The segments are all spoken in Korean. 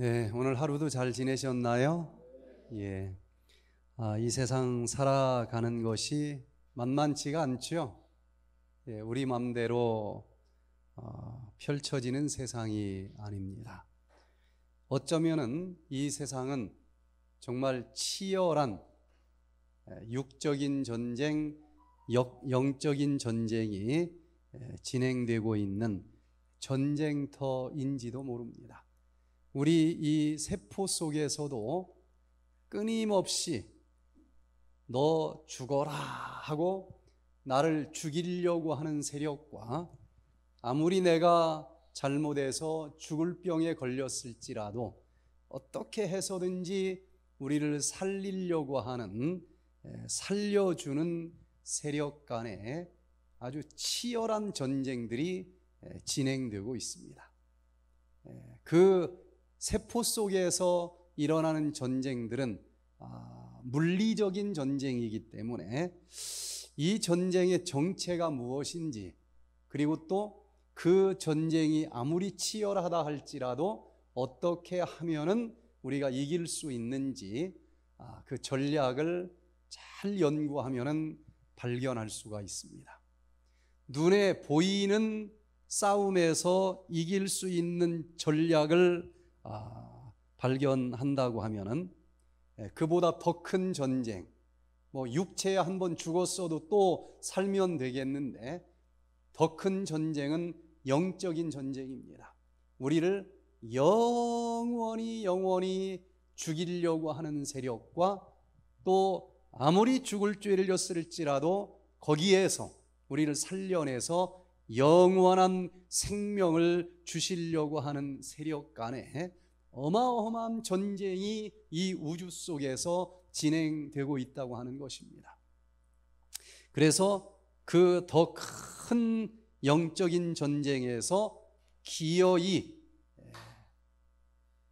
네, 오늘 하루도 잘 지내셨나요? 예. 아, 이 세상 살아가는 것이 만만치가 않죠. 예, 우리 맘대로 어, 펼쳐지는 세상이 아닙니다. 어쩌면은 이 세상은 정말 치열한 예, 육적인 전쟁, 역, 영적인 전쟁이 예, 진행되고 있는 전쟁터인지도 모릅니다. 우리 이 세포 속에서도 끊임없이 너 죽어라 하고 나를 죽이려고 하는 세력과 아무리 내가 잘못해서 죽을 병에 걸렸을지라도 어떻게 해서든지 우리를 살리려고 하는 예, 살려주는 세력 간에 아주 치열한 전쟁들이 예, 진행되고 있습니다. 예, 그 세포 속에서 일어나는 전쟁들은 아, 물리적인 전쟁이기 때문에 이 전쟁의 정체가 무엇인지 그리고 또 그 전쟁이 아무리 치열하다 할지라도 어떻게 하면은 우리가 이길 수 있는지 아, 그 전략을 잘 연구하면은 발견할 수가 있습니다. 눈에 보이는 싸움에서 이길 수 있는 전략을 아, 발견한다고 하면은 예, 그보다 더 큰 전쟁, 뭐육체에한 번 죽었어도 또 살면 되겠는데 더 큰 전쟁은 영적인 전쟁입니다. 우리를 영원히 영원히 죽이려고 하는 세력과 또 아무리 죽을 죄를 졌을지라도 거기에서 우리를 살려내서 영원한 생명을 주시려고 하는 세력 간에 어마어마한 전쟁이 이 우주 속에서 진행되고 있다고 하는 것입니다. 그래서 그 더 큰 영적인 전쟁에서 기어이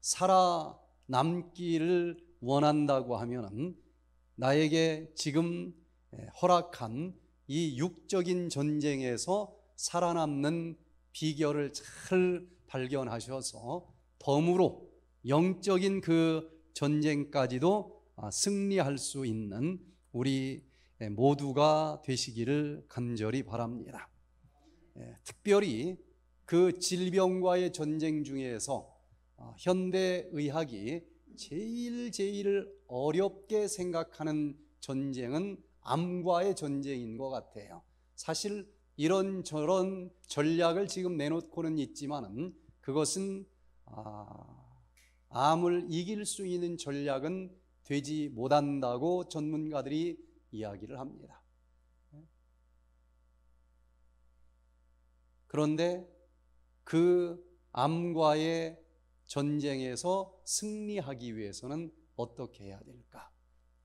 살아남기를 원한다고 하면 나에게 지금 허락한 이 육적인 전쟁에서 살아남는 비결을 잘 발견하셔서 덤으로 영적인 그 전쟁까지도 아, 승리할 수 있는 우리 예, 모두가 되시기를 간절히 바랍니다. 예, 특별히 그 질병과의 전쟁 중에서 아, 현대 의학이 제일 제일 어렵게 생각하는 전쟁은 암과의 전쟁인 것 같아요. 사실 이런 저런 전략을 지금 내놓고는 있지만은 그것은 아, 암을 이길 수 있는 전략은 되지 못한다고 전문가들이 이야기를 합니다. 그런데 그 암과의 전쟁에서 승리하기 위해서는 어떻게 해야 될까?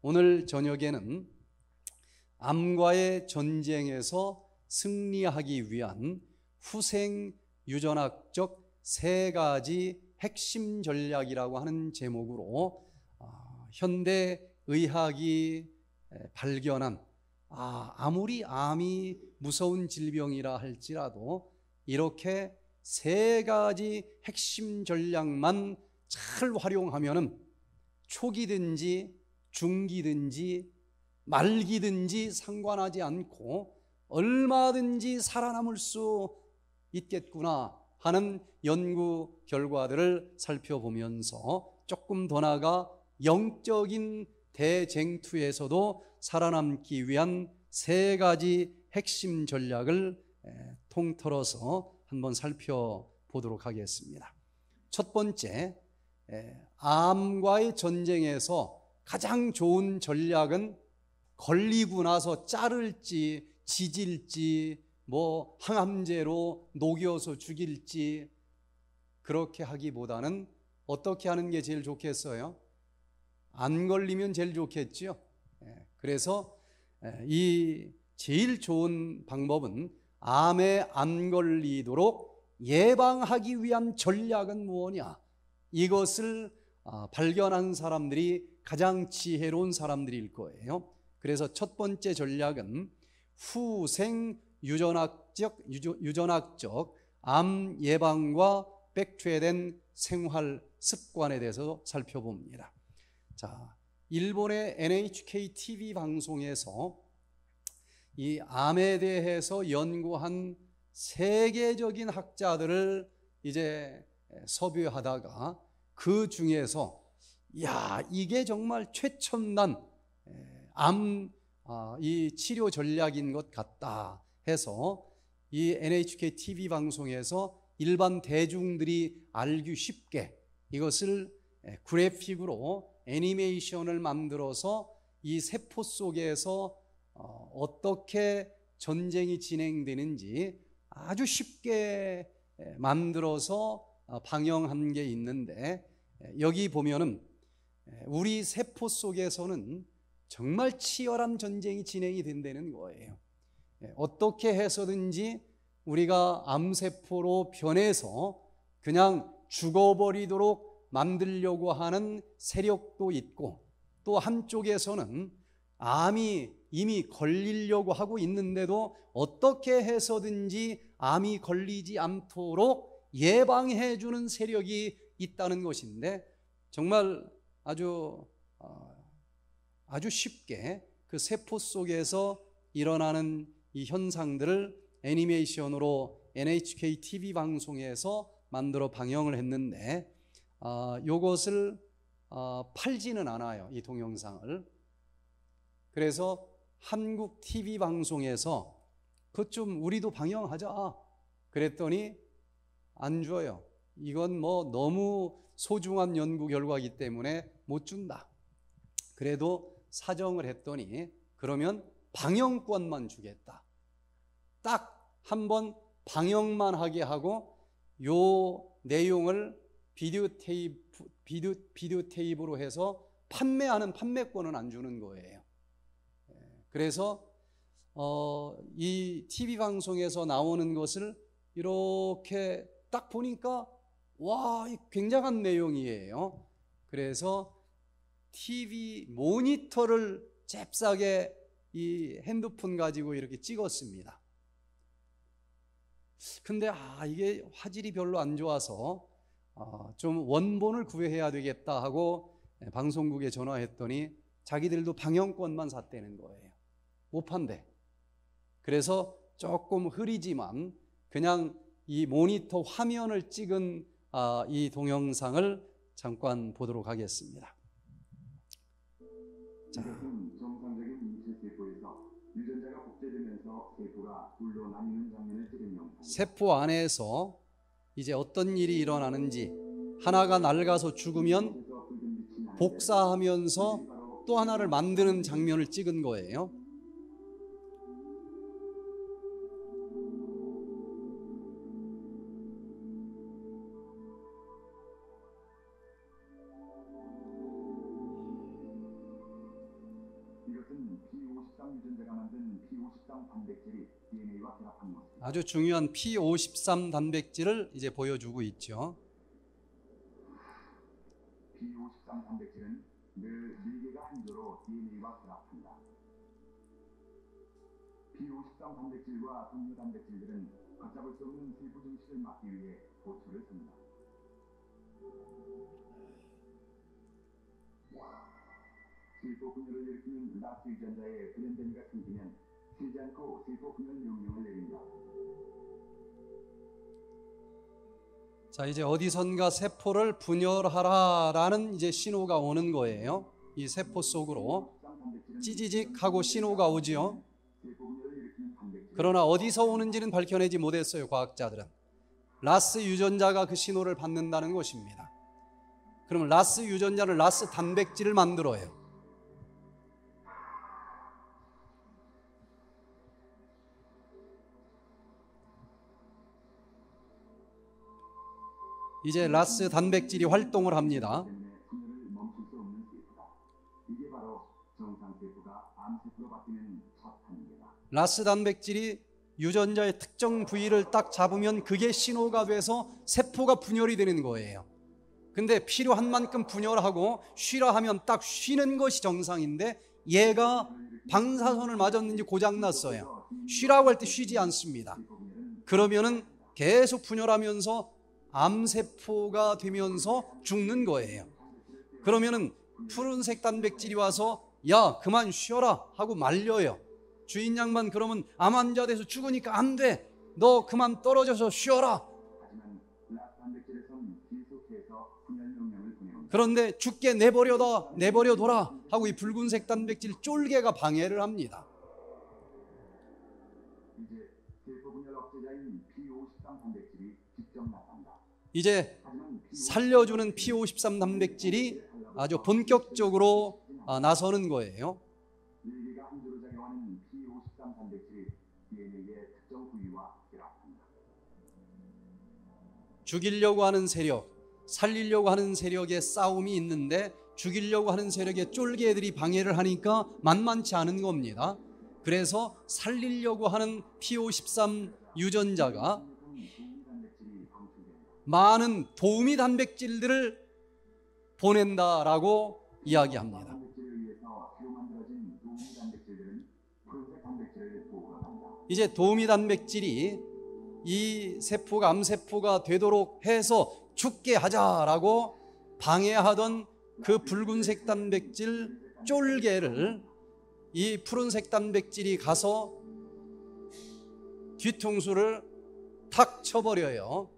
오늘 저녁에는 암과의 전쟁에서 승리하기 위한 후생 유전학적 세 가지 핵심 전략이라고 하는 제목으로 아, 현대 의학이 발견한 아, 아무리 암이 무서운 질병이라 할지라도 이렇게 세 가지 핵심 전략만 잘 활용하면은 초기든지 중기든지 말기든지 상관하지 않고 얼마든지 살아남을 수 있겠구나 하는 연구 결과들을 살펴보면서 조금 더 나아가 영적인 대쟁투에서도 살아남기 위한 세 가지 핵심 전략을 통틀어서 한번 살펴보도록 하겠습니다. 첫 번째, 암과의 전쟁에서 가장 좋은 전략은 걸리고 나서 자를지 지질지 뭐 항암제로 녹여서 죽일지 그렇게 하기보다는 어떻게 하는 게 제일 좋겠어요? 안 걸리면 제일 좋겠지 예, 그래서 예, 이 제일 좋은 방법은 암에 안 걸리도록 예방하기 위한 전략은 무엇이냐? 이것을 아, 발견한 사람들이 가장 지혜로운 사람들일 거예요. 그래서 첫 번째 전략은 후생 유전학적 유전학적 암 예방과 백퇴된 생활 습관에 대해서 살펴봅니다. 자, 일본의 NHK TV 방송에서 이 암에 대해서 연구한 세계적인 학자들을 이제 섭외하다가 그 중에서 야, 이게 정말 최첨단 암 아, 이 치료 전략인 것 같다 해서 이 NHK TV 방송에서 일반 대중들이 알기 쉽게 이것을 예, 그래픽으로 애니메이션을 만들어서 이 세포 속에서 어, 어떻게 전쟁이 진행되는지 아주 쉽게 예, 만들어서 어, 방영한 게 있는데 예, 여기 보면은 우리 세포 속에서는 정말 치열한 전쟁이 진행이 된다는 거예요. 예, 어떻게 해서든지 우리가 암세포로 변해서 그냥 죽어버리도록 만들려고 하는 세력도 있고 또 한쪽에서는 암이 이미 걸리려고 하고 있는데도 어떻게 해서든지 암이 걸리지 않도록 예방해 주는 세력이 있다는 것인데 정말 아주 어, 아주 쉽게 그 세포 속에서 일어나는 이 현상들을 애니메이션으로 NHK TV 방송에서 만들어 방영을 했는데 이것을 아, 어, 아, 어, 팔지는 않아요 이 동영상을 그래서 한국 TV 방송에서 그 좀 우리도 방영하자 그랬더니 안 줘요 이건 뭐 너무 소중한 연구 결과이기 때문에 못 준다 그래도 사정을 했더니 그러면 방영권만 주겠다. 딱 한 번 방영만 하게 하고 요 내용을 비디오 테이프 비디오 비디오 테이프로 해서 판매하는 판매권은 안 주는 거예요. 예, 그래서 어, 이 TV 방송에서 나오는 것을 이렇게 딱 보니까 와, 굉장한 내용이에요. 그래서 TV 모니터를 잽싸게 이 핸드폰 가지고 이렇게 찍었습니다. 근데 아 이게 화질이 별로 안 좋아서 아, 좀 원본을 구해야 되겠다 하고 예, 방송국에 전화했더니 자기들도 방영권만 샀다는 거예요. 못 판대. 그래서 조금 흐리지만 그냥 이 모니터 화면을 찍은 아, 이 동영상을 잠깐 보도록 하겠습니다. 자. 세포 안에서 이제 어떤 일이 일어나는지 하나가 낡아서 죽으면 복사하면서 또 하나를 만드는 장면을 찍은 거예요. 아주 중요한 P53 단백질을 이제 보여주고 있죠. P53 단백질은 늘 밀개가 네 한조로 DNA와 결합한다. P53 단백질과 동료 단백질들은 걷잡을 수 없는 세부 증식을 막기 위해 보초를 씁다 세포 분열을 일으키는 라스 유전자의 브랜덴이가 생기면 지지 않고 옷을 뽑으 명령을 내린다. 자, 이제 어디선가 세포를 분열하라라는 이제 신호가 오는 거예요. 이 세포 속으로 찌지직 하고 신호가 오지요. 그러나 어디서 오는지는 밝혀내지 못했어요, 과학자들은. 라스 유전자가 그 신호를 받는다는 것입니다. 그러면 라스 유전자를 라스 단백질을 만들어요. 이제 라스 단백질이 활동을 합니다. 라스 단백질이 유전자의 특정 부위를 딱 잡으면 그게 신호가 돼서 세포가 분열이 되는 거예요. 근데 필요한 만큼 분열하고 쉬라 하면 딱 쉬는 것이 정상인데 얘가 방사선을 맞았는지 고장 났어요. 쉬라고 할 때 쉬지 않습니다. 그러면은 계속 분열하면서 암세포가 되면서 죽는 거예요. 그러면은 푸른색 단백질이 와서 야 그만 쉬어라 하고 말려요. 주인 양반 그러면 암 환자 돼서 죽으니까 안 돼. 너 그만 떨어져서 쉬어라. 그런데 죽게 내버려다 내버려둬라 하고 이 붉은색 단백질 쫄개가 방해를 합니다. 이제 살려주는 P53 단백질이 아주 본격적으로 아, 나서는 거예요. 죽이려고 하는 세력, 살리려고 하는 세력의 싸움이 있는데 죽이려고 하는 세력의 쫄개들이 방해를 하니까 만만치 않은 겁니다. 그래서 살리려고 하는 P53 유전자가 많은 도우미 단백질들을 보낸다라고 이야기합니다. 이제 도우미 단백질이 이 세포가 암세포가 되도록 해서 죽게 하자라고 방해하던 그 붉은색 단백질 쫄개를 이 푸른색 단백질이 가서 뒤통수를 탁 쳐버려요.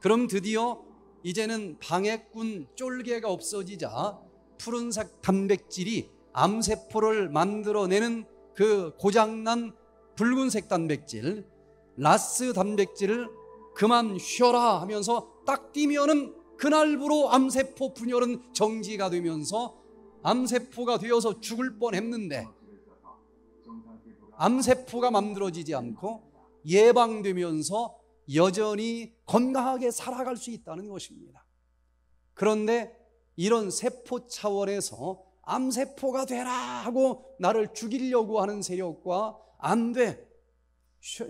그럼 드디어 이제는 방해꾼 쫄개가 없어지자 푸른색 단백질이 암세포를 만들어내는 그 고장난 붉은색 단백질, 라스 단백질을 그만 쉬어라 하면서 딱 뛰면은 그날부로 암세포 분열은 정지가 되면서 암세포가 되어서 죽을 뻔했는데 암세포가 만들어지지 않고 예방되면서 여전히 건강하게 살아갈 수 있다는 것입니다. 그런데 이런 세포 차원에서 암세포가 되라 하고 나를 죽이려고 하는 세력과 안 돼.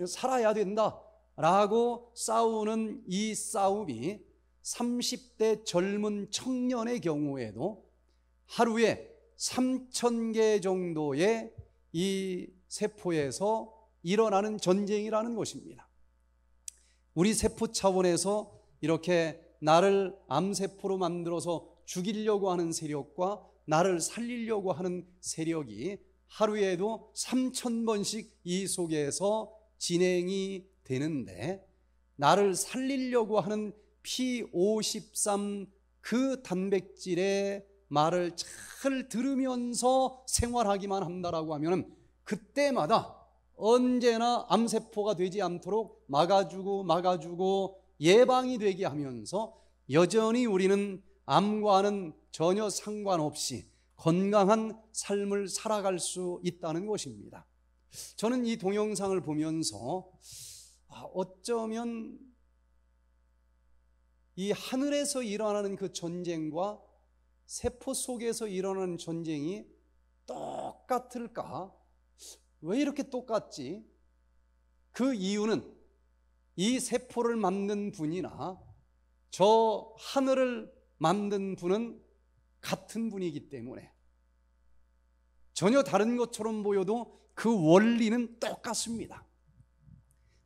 살아야 된다. 라고 싸우는 이 싸움이 30대 젊은 청년의 경우에도 하루에 3,000개 정도의 이 세포에서 일어나는 전쟁이라는 것입니다. 우리 세포 차원에서 이렇게 나를 암세포로 만들어서 죽이려고 하는 세력과 나를 살리려고 하는 세력이 하루에도 3천 번씩 이 속에서 진행이 되는데 나를 살리려고 하는 P53 그 단백질의 말을 잘 들으면서 생활하기만 한다라고 하면 그때마다 언제나 암세포가 되지 않도록 막아주고 막아주고 예방이 되게 하면서 여전히 우리는 암과는 전혀 상관없이 건강한 삶을 살아갈 수 있다는 것입니다. 저는 이 동영상을 보면서 아, 어쩌면 이 하늘에서 일어나는 그 전쟁과 세포 속에서 일어나는 전쟁이 똑같을까? 왜 이렇게 똑같지? 그 이유는 이 세포를 만든 분이나 저 하늘을 만든 분은 같은 분이기 때문에 전혀 다른 것처럼 보여도 그 원리는 똑같습니다.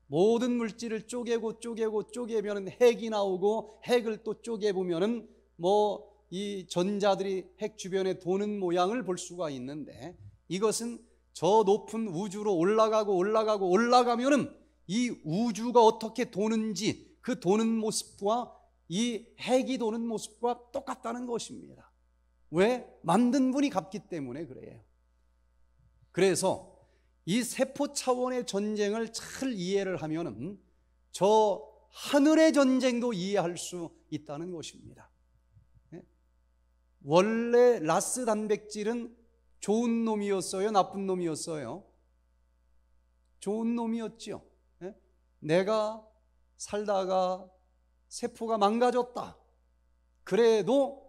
모든 물질을 쪼개고 쪼개고 쪼개면 핵이 나오고 핵을 또 쪼개보면은 뭐 이 전자들이 핵 주변에 도는 모양을 볼 수가 있는데 이것은 저 높은 우주로 올라가고 올라가고 올라가면은 이 우주가 어떻게 도는지 그 도는 모습과 이 핵이 도는 모습과 똑같다는 것입니다. 왜? 만든 분이 같기 때문에 그래요. 그래서 이 세포 차원의 전쟁을 잘 이해를 하면은 저 하늘의 전쟁도 이해할 수 있다는 것입니다. 예? 원래 라스 단백질은 좋은 놈이었어요? 나쁜 놈이었어요? 좋은 놈이었죠. 내가 살다가 세포가 망가졌다. 그래도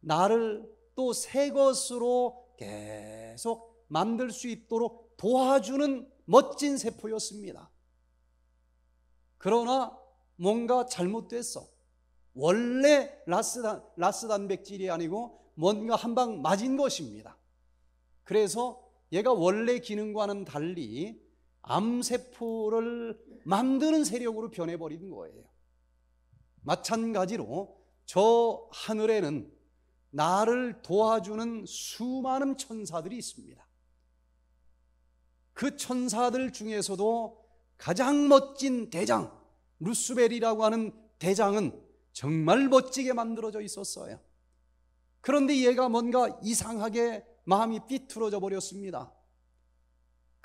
나를 또 새 것으로 계속 만들 수 있도록 도와주는 멋진 세포였습니다. 그러나 뭔가 잘못됐어. 원래 라스단, 라스단백질이 아니고 뭔가 한 방 맞은 것입니다. 그래서 얘가 원래 기능과는 달리 암세포를 만드는 세력으로 변해버린 거예요. 마찬가지로 저 하늘에는 나를 도와주는 수많은 천사들이 있습니다. 그 천사들 중에서도 가장 멋진 대장, 루스벨이라고 하는 대장은 정말 멋지게 만들어져 있었어요. 그런데 얘가 뭔가 이상하게 마음이 삐뚤어져 버렸습니다.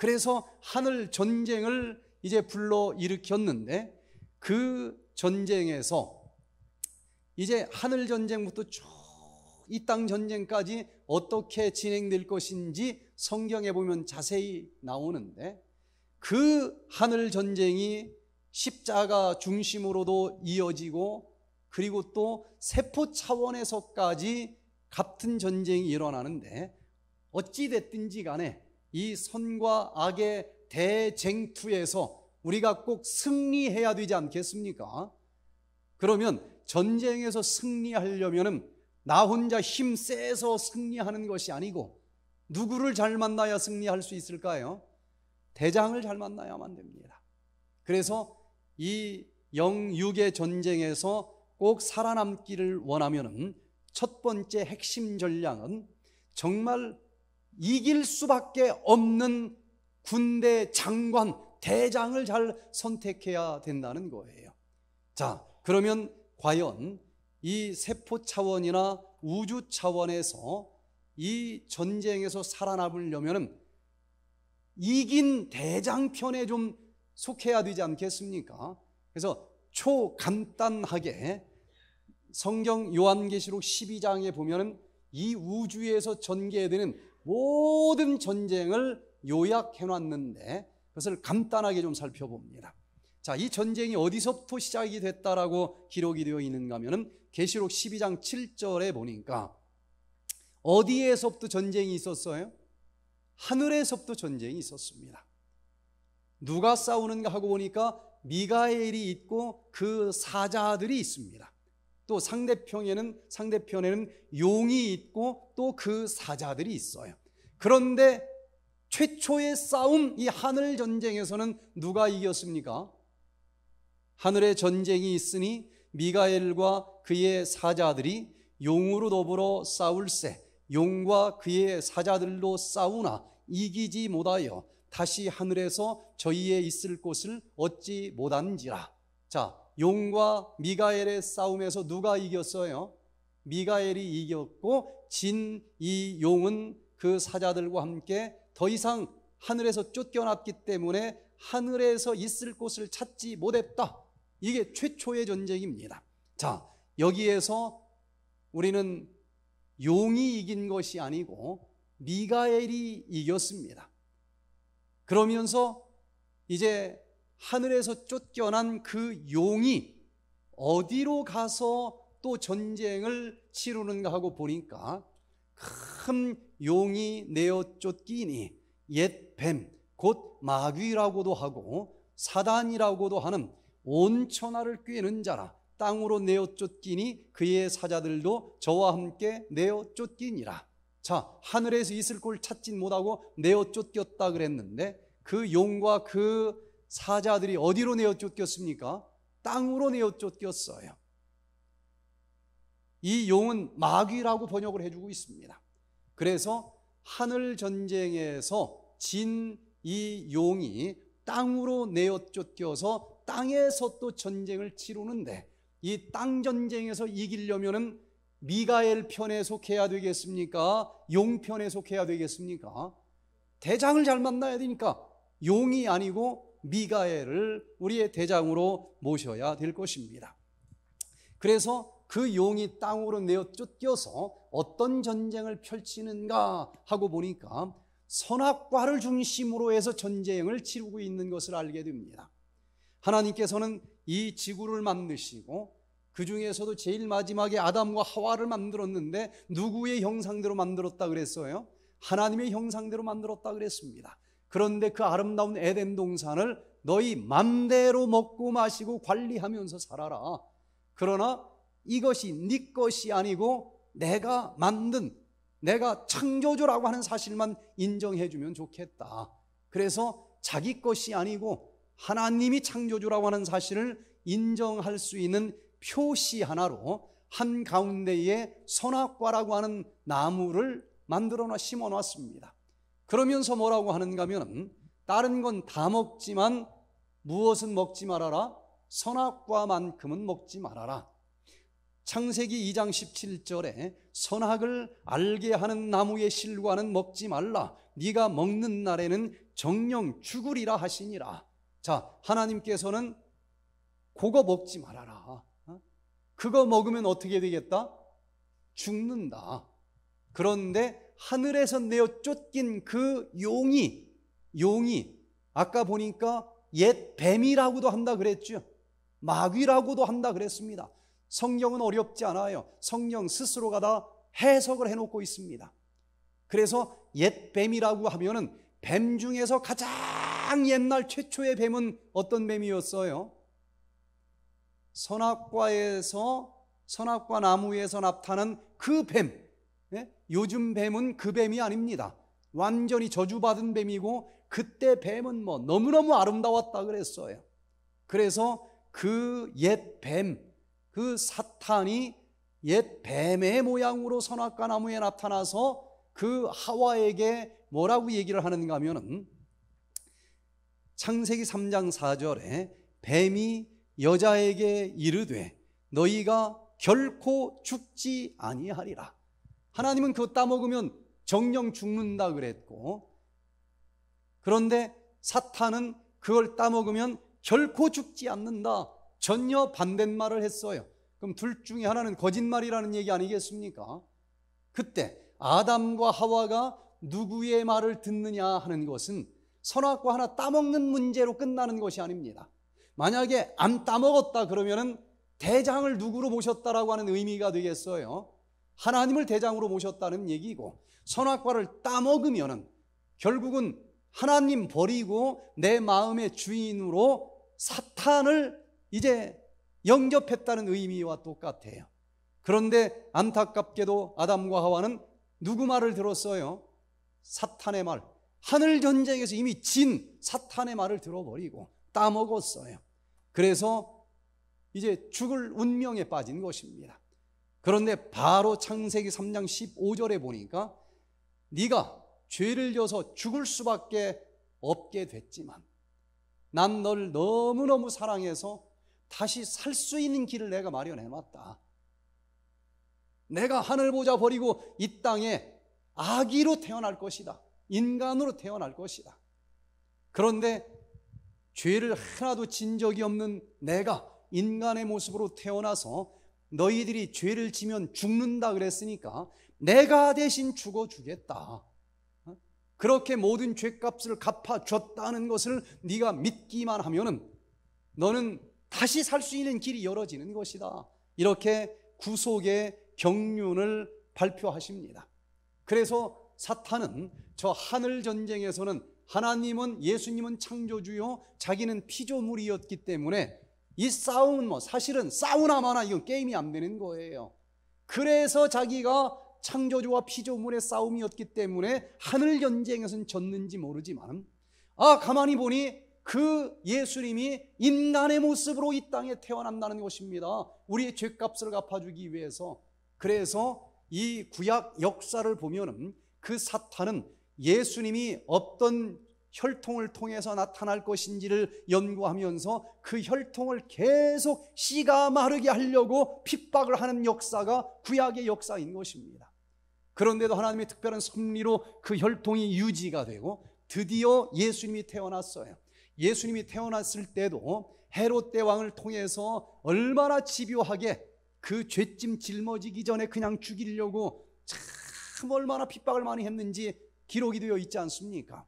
그래서 하늘 전쟁을 이제 불러 일으켰는데 그 전쟁에서 이제 하늘 전쟁부터 쭉 이 땅 전쟁까지 어떻게 진행될 것인지 성경에 보면 자세히 나오는데 그 하늘 전쟁이 십자가 중심으로도 이어지고 그리고 또 세포 차원에서까지 같은 전쟁이 일어나는데 어찌됐든지 간에 이 선과 악의 대쟁투에서 우리가 꼭 승리해야 되지 않겠습니까? 그러면 전쟁에서 승리하려면 나 혼자 힘 세서 승리하는 것이 아니고 누구를 잘 만나야 승리할 수 있을까요? 대장을 잘 만나야만 됩니다. 그래서 이 영육의 전쟁에서 꼭 살아남기를 원하면첫 번째 핵심 전략은 정말 이길 수밖에 없는 군대 장관, 대장을 잘 선택해야 된다는 거예요. 자, 그러면 과연 이 세포 차원이나 우주 차원에서 이 전쟁에서 살아남으려면 이긴 대장 편에 좀 속해야 되지 않겠습니까? 그래서 초간단하게 성경 요한계시록 12장에 보면이 우주에서 전개되는 모든 전쟁을 요약해 놨는데 그것을 간단하게 좀 살펴봅니다. 자, 이 전쟁이 어디서부터 시작이 됐다라고 기록이 되어 있는가 하면은 계시록 12장 7절에 보니까 어디에서부터 전쟁이 있었어요? 하늘에서부터 전쟁이 있었습니다. 누가 싸우는가 하고 보니까 미가엘이 있고 그 사자들이 있습니다. 또 상대편에는 상대편에는 용이 있고 또 그 사자들이 있어요. 그런데 최초의 싸움 이 하늘 전쟁에서는 누가 이겼습니까? 하늘의 전쟁이 있으니 미가엘과 그의 사자들이 용으로 더불어 싸울세 용과 그의 사자들로 싸우나 이기지 못하여 다시 하늘에서 저희의 있을 곳을 얻지 못한지라. 자, 용과 미가엘의 싸움에서 누가 이겼어요? 미가엘이 이겼고 진 이 용은 그 사자들과 함께 더 이상 하늘에서 쫓겨났기 때문에 하늘에서 있을 곳을 찾지 못했다. 이게 최초의 전쟁입니다. 자, 여기에서 우리는 용이 이긴 것이 아니고 미가엘이 이겼습니다. 그러면서 이제 하늘에서 쫓겨난 그 용이 어디로 가서 또 전쟁을 치르는가 하고 보니까 큰 용이 내어 쫓기니 옛 뱀 곧 마귀라고도 하고 사단이라고도 하는 온 천하를 꿰는 자라 땅으로 내어 쫓기니 그의 사자들도 저와 함께 내어 쫓기니라. 자, 하늘에서 있을 걸 찾진 못하고 내어 쫓겼다 그랬는데 그 용과 그 사자들이 어디로 내어 쫓겼습니까? 땅으로 내어 쫓겼어요. 이 용은 마귀라고 번역을 해주고 있습니다. 그래서 하늘 전쟁에서 진 이 용이 땅으로 내어 쫓겨서 땅에서 또 전쟁을 치르는데 이 땅 전쟁에서 이기려면은 미가엘 편에 속해야 되겠습니까? 용 편에 속해야 되겠습니까? 대장을 잘 만나야 되니까 용이 아니고 미가엘을 우리의 대장으로 모셔야 될 것입니다. 그래서 그 용이 땅으로 내어 쫓겨서 어떤 전쟁을 펼치는가 하고 보니까 선악과를 중심으로 해서 전쟁을 치르고 있는 것을 알게 됩니다. 하나님께서는 이 지구를 만드시고 그 중에서도 제일 마지막에 아담과 하와를 만들었는데 누구의 형상대로 만들었다 그랬어요? 하나님의 형상대로 만들었다 그랬습니다. 그런데 그 아름다운 에덴 동산을 너희 맘대로 먹고 마시고 관리하면서 살아라. 그러나 이것이 네 것이 아니고 내가 만든 내가 창조주라고 하는 사실만 인정해 주면 좋겠다. 그래서 자기 것이 아니고 하나님이 창조주라고 하는 사실을 인정할 수 있는 표시 하나로 한 가운데에 선악과라고 하는 나무를 만들어 놔 심어 놨습니다. 그러면서 뭐라고 하는가 하면 다른 건 다 먹지만 무엇은 먹지 말아라 선악과만큼은 먹지 말아라 창세기 2장 17절에 선악을 알게 하는 나무의 실과는 먹지 말라 네가 먹는 날에는 정령 죽으리라 하시니라 자 하나님께서는 그거 먹지 말아라 어? 그거 먹으면 어떻게 되겠다? 죽는다 그런데 하늘에서 내어 쫓긴 그 용이 용이 아까 보니까 옛 뱀이라고도 한다 그랬죠. 마귀라고도 한다 그랬습니다. 성경은 어렵지 않아요. 성경 스스로가 다 해석을 해 놓고 있습니다. 그래서 옛 뱀이라고 하면은 뱀 중에서 가장 옛날 최초의 뱀은 어떤 뱀이었어요? 선악과에서 선악과 나무에서 나타난 그 뱀. 요즘 뱀은 그 뱀이 아닙니다. 완전히 저주받은 뱀이고 그때 뱀은 뭐 너무너무 아름다웠다 그랬어요. 그래서 그 옛 뱀, 그 사탄이 옛 뱀의 모양으로 선악과 나무에 나타나서 그 하와에게 뭐라고 얘기를 하는가 하면은 창세기 3장 4절에 뱀이 여자에게 이르되 너희가 결코 죽지 아니하리라. 하나님은 그거 따먹으면 정령 죽는다 그랬고 그런데 사탄은 그걸 따먹으면 결코 죽지 않는다. 전혀 반대말을 했어요. 그럼 둘 중에 하나는 거짓말이라는 얘기 아니겠습니까? 그때 아담과 하와가 누구의 말을 듣느냐 하는 것은 선악과 하나 따먹는 문제로 끝나는 것이 아닙니다. 만약에 안 따먹었다 그러면은 대장을 누구로 모셨다라고 하는 의미가 되겠어요. 하나님을 대장으로 모셨다는 얘기이고 선악과를 따먹으면 결국은 하나님 버리고 내 마음의 주인으로 사탄을 이제 영접했다는 의미와 똑같아요. 그런데 안타깝게도 아담과 하와는 누구 말을 들었어요? 사탄의 말. 하늘 전쟁에서 이미 진 사탄의 말을 들어버리고 따먹었어요. 그래서 이제 죽을 운명에 빠진 것입니다. 그런데 바로 창세기 3장 15절에 보니까 네가 죄를 져서 죽을 수밖에 없게 됐지만 난널 너무너무 사랑해서 다시 살 수 있는 길을 내가 마련해 놨다. 내가 하늘 보자 버리고 이 땅에 아기로 태어날 것이다. 인간으로 태어날 것이다. 그런데 죄를 하나도 진 적이 없는 내가 인간의 모습으로 태어나서 너희들이 죄를 지면 죽는다 그랬으니까 내가 대신 죽어 주겠다. 어? 그렇게 모든 죄값을 갚아 줬다는 것을 네가 믿기만 하면은 너는 다시 살 수 있는 길이 열어지는 것이다. 이렇게 구속의 경륜을 발표하십니다. 그래서 사탄은 저 하늘 전쟁에서는 하나님은 예수님은 창조주요 자기는 피조물이었기 때문에 이 싸움은 뭐 사실은 싸우나 마나 이건 게임이 안 되는 거예요. 그래서 자기가 창조주와 피조물의 싸움이었기 때문에 하늘 전쟁에서는 졌는지 모르지만 아 가만히 보니 그 예수님이 인간의 모습으로 이 땅에 태어난다는 것입니다. 우리의 죄값을 갚아주기 위해서 그래서 이 구약 역사를 보면은 그 사탄은 예수님이 없던 혈통을 통해서 나타날 것인지를 연구하면서 그 혈통을 계속 씨가 마르게 하려고 핍박을 하는 역사가 구약의 역사인 것입니다. 그런데도 하나님의 특별한 섭리로 그 혈통이 유지가 되고 드디어 예수님이 태어났어요. 예수님이 태어났을 때도 헤롯 대왕을 통해서 얼마나 집요하게 그 죄짐 짊어지기 전에 그냥 죽이려고 참 얼마나 핍박을 많이 했는지 기록이 되어 있지 않습니까?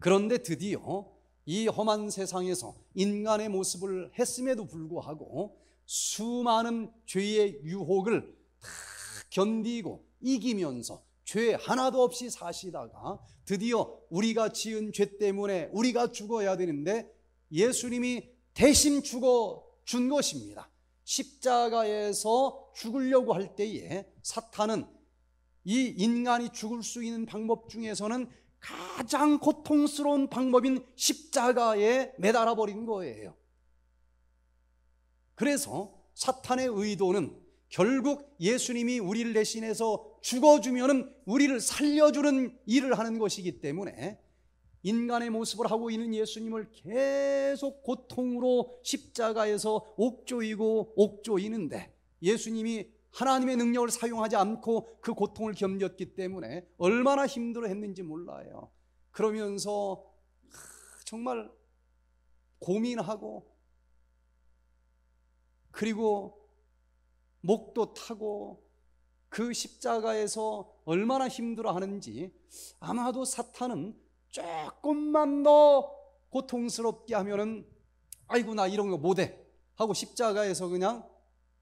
그런데 드디어 이 험한 세상에서 인간의 모습을 했음에도 불구하고 수많은 죄의 유혹을 다 견디고 이기면서 죄 하나도 없이 사시다가 드디어 우리가 지은 죄 때문에 우리가 죽어야 되는데 예수님이 대신 죽어 준 것입니다. 십자가에서 죽으려고 할 때에 사탄은 이 인간이 죽을 수 있는 방법 중에서는 가장 고통스러운 방법인 십자가에 매달아 버린 거예요. 그래서 사탄의 의도는 결국 예수님이 우리를 대신해서 죽어주면 우리를 살려주는 일을 하는 것이기 때문에 인간의 모습을 하고 있는 예수님을 계속 고통으로 십자가에서 옥조이고 옥조이는데 예수님이 하나님의 능력을 사용하지 않고 그 고통을 견뎠기 때문에 얼마나 힘들어 했는지 몰라요. 그러면서 정말 고민하고 그리고 목도 타고 그 십자가에서 얼마나 힘들어 하는지 아마도 사탄은 조금만 더 고통스럽게 하면은 아이고 나 이런 거 못해 하고 십자가에서 그냥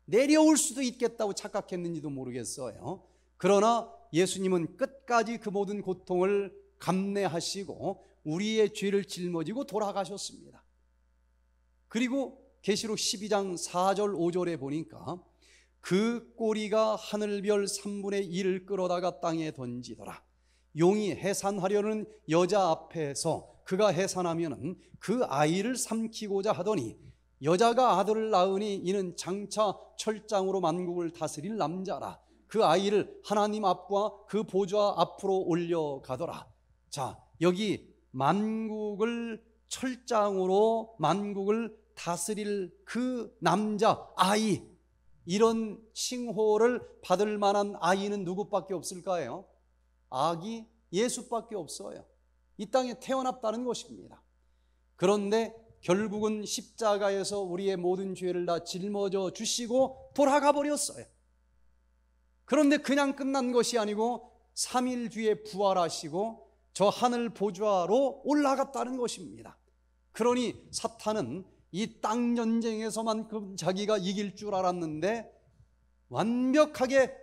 내려올 수도 있겠다고 착각했는지도 모르겠어요. 그러나 예수님은 끝까지 그 모든 고통을 감내하시고 우리의 죄를 짊어지고 돌아가셨습니다. 그리고 계시록 12장 4절 5절에 보니까 그 꼬리가 하늘별 3분의 1을 끌어다가 땅에 던지더라. 용이 해산하려는 여자 앞에서 그가 해산하면그 아이를 삼키고자 하더니 여자가 아들을 낳으니 이는 장차 철장으로 만국을 다스릴 남자라. 그 아이를 하나님 앞과 그 보좌 앞으로 올려가더라. 자, 여기 만국을 철장으로 만국을 다스릴 그 남자, 아이. 이런 칭호를 받을 만한 아이는 누구밖에 없을까요? 아기 예수밖에 없어요. 이 땅에 태어났다는 것입니다. 그런데 결국은 십자가에서 우리의 모든 죄를 다 짊어져 주시고 돌아가 버렸어요. 그런데 그냥 끝난 것이 아니고 3일 뒤에 부활하시고 저 하늘 보좌로 올라갔다는 것입니다. 그러니 사탄은 이 땅 전쟁에서만큼 그 자기가 이길 줄 알았는데 완벽하게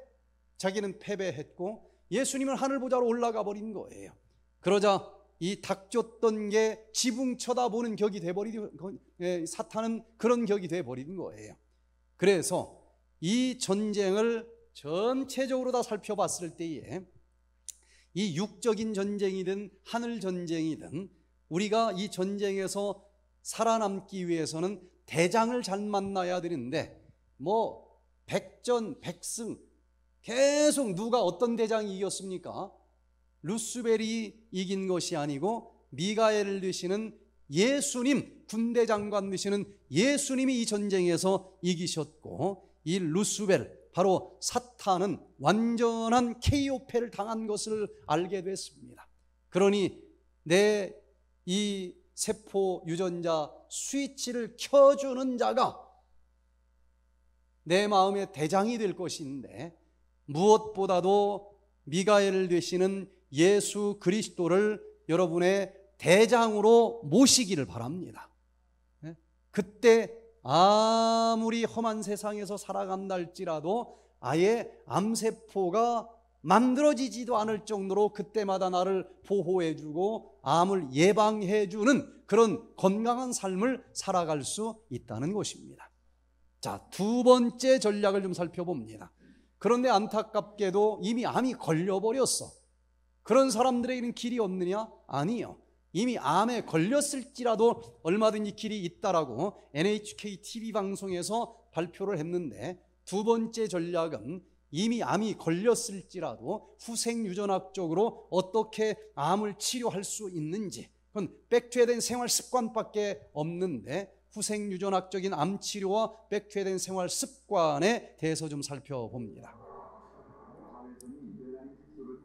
자기는 패배했고 예수님은 하늘 보좌로 올라가 버린 거예요. 그러자 이 닥쳤던 게 지붕 쳐다보는 격이 돼버리는 예, 사탄은 그런 격이 돼버리는 거예요. 그래서 이 전쟁을 전체적으로 다 살펴봤을 때에 이 육적인 전쟁이든 하늘 전쟁이든 우리가 이 전쟁에서 살아남기 위해서는 대장을 잘 만나야 되는데 뭐 백전 백승 계속 누가 어떤 대장이 이겼습니까? 루스벨이 이긴 것이 아니고 미가엘 을드시는 예수님 군대 장관 되시는 예수님이 이 전쟁에서 이기셨고 이 루스벨 바로 사탄은 완전한 케이오패를 당한 것을 알게 됐습니다. 그러니 내 이 세포 유전자 스위치를 켜주는 자가 내 마음의 대장이 될 것인데 무엇보다도 미가엘 되시는 예수 그리스도를 여러분의 대장으로 모시기를 바랍니다. 예? 그때 아무리 험한 세상에서 살아간날지라도 아예 암세포가 만들어지지도 않을 정도로 그때마다 나를 보호해주고 암을 예방해주는 그런 건강한 삶을 살아갈 수 있다는 것입니다. 자, 두 번째 전략을 좀 살펴봅니다. 그런데 안타깝게도 이미 암이 걸려버렸어. 그런 사람들에게는 길이 없느냐? 아니요. 이미 암에 걸렸을지라도 얼마든지 길이 있다라고 NHK TV 방송에서 발표를 했는데 두 번째 전략은 이미 암이 걸렸을지라도 후생 유전학 적으로 어떻게 암을 치료할 수 있는지 그건 백퇴된 생활 습관밖에 없는데 후생 유전학적인 암 치료와 백퇴된 생활 습관에 대해서 좀 살펴봅니다.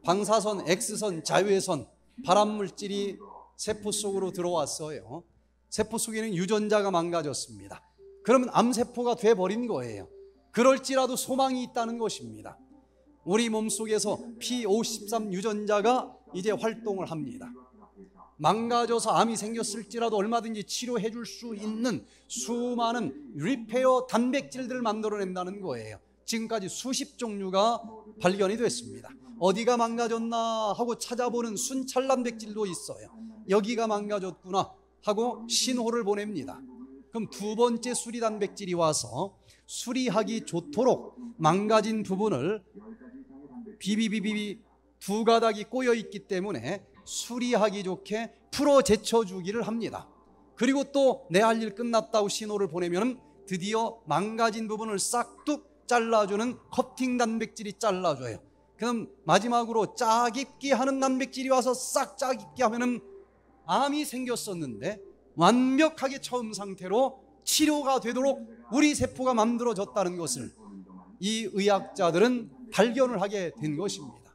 방사선, 엑스선 자외선, 발암물질이 세포 속으로 들어왔어요. 세포 속에는 유전자가 망가졌습니다. 그러면 암세포가 돼버린 거예요. 그럴지라도 소망이 있다는 것입니다. 우리 몸 속에서 P53 유전자가 이제 활동을 합니다. 망가져서 암이 생겼을지라도 얼마든지 치료해 줄 수 있는 수많은 리페어 단백질들을 만들어낸다는 거예요. 지금까지 수십 종류가 발견이 됐습니다. 어디가 망가졌나 하고 찾아보는 순찰남백질도 있어요. 여기가 망가졌구나 하고 신호를 보냅니다. 그럼 두 번째 수리단백질이 와서 수리하기 좋도록 망가진 부분을 비비비비 두 가닥이 꼬여 있기 때문에 수리하기 좋게 풀어 제쳐주기를 합니다. 그리고 또 내 할 일 끝났다고 신호를 보내면 드디어 망가진 부분을 싹둑 잘라주는 커팅 단백질이 잘라줘요. 그럼 마지막으로 짝입기 하는 단백질이 와서 싹 짝입기 하면은 암이 생겼었는데 완벽하게 처음 상태로 치료가 되도록 우리 세포가 만들어졌다는 것을 이 의학자들은 발견을 하게 된 것입니다.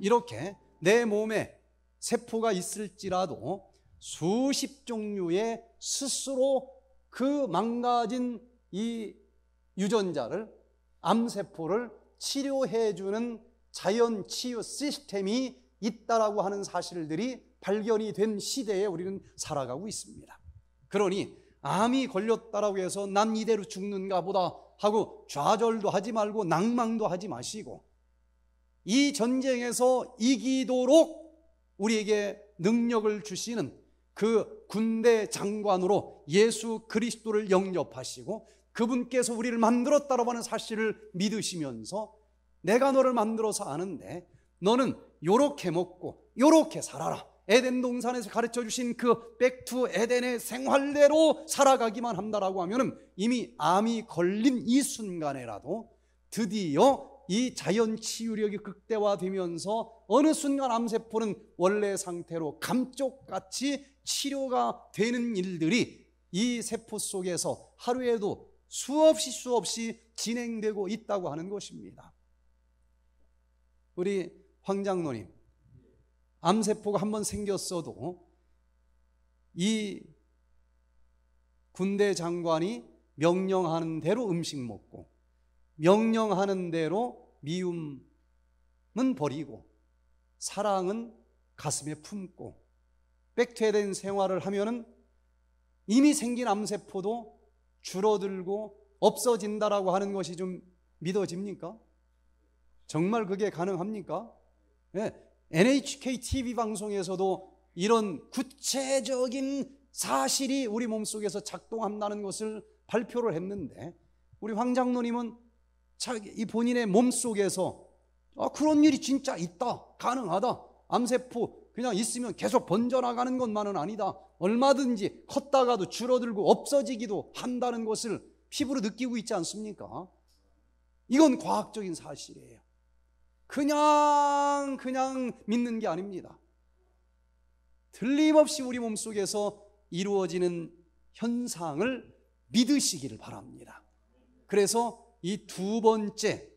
이렇게 내 몸에 세포가 있을지라도 수십 종류의 스스로 그 망가진 이 유전자를 암세포를 치료해주는 자연 치유 시스템이 있다라고 하는 사실들이 발견이 된 시대에 우리는 살아가고 있습니다. 그러니 암이 걸렸다라고 해서 난 이대로 죽는가 보다 하고 좌절도 하지 말고 낭망도 하지 마시고 이 전쟁에서 이기도록 우리에게 능력을 주시는 그 군대 장관으로 예수 그리스도를 영접하시고 그분께서 우리를 만들었다라고 하는 사실을 믿으시면서 내가 너를 만들어서 아는데 너는 요렇게 먹고 요렇게 살아라. 에덴 동산에서 가르쳐 주신 그 백투 에덴의 생활대로 살아가기만 한다라고 하면은 이미 암이 걸린 이 순간에라도 드디어 이 자연 치유력이 극대화되면서 어느 순간 암세포는 원래 상태로 감쪽같이 치료가 되는 일들이 이 세포 속에서 하루에도 수없이 수없이 진행되고 있다고 하는 것입니다. 우리 황장노님 암세포가 한 번 생겼어도 이 군대 장관이 명령하는 대로 음식 먹고 명령하는 대로 미움은 버리고 사랑은 가슴에 품고 백퇴된 생활을 하면은 이미 생긴 암세포도 줄어들고 없어진다라고 하는 것이 좀 믿어집니까? 정말 그게 가능합니까? 네. 예, NHK TV 방송에서도 이런 구체적인 사실이 우리 몸속에서 작동한다는 것을 발표를 했는데 우리 황 장로님은 이 본인의 몸속에서 아, 그런 일이 진짜 있다. 가능하다. 암세포 그냥 있으면 계속 번져나가는 것만은 아니다. 얼마든지 컸다가도 줄어들고 없어지기도 한다는 것을 피부로 느끼고 있지 않습니까? 이건 과학적인 사실이에요. 그냥 그냥 믿는 게 아닙니다. 틀림없이 우리 몸속에서 이루어지는 현상을 믿으시기를 바랍니다. 그래서 이 두 번째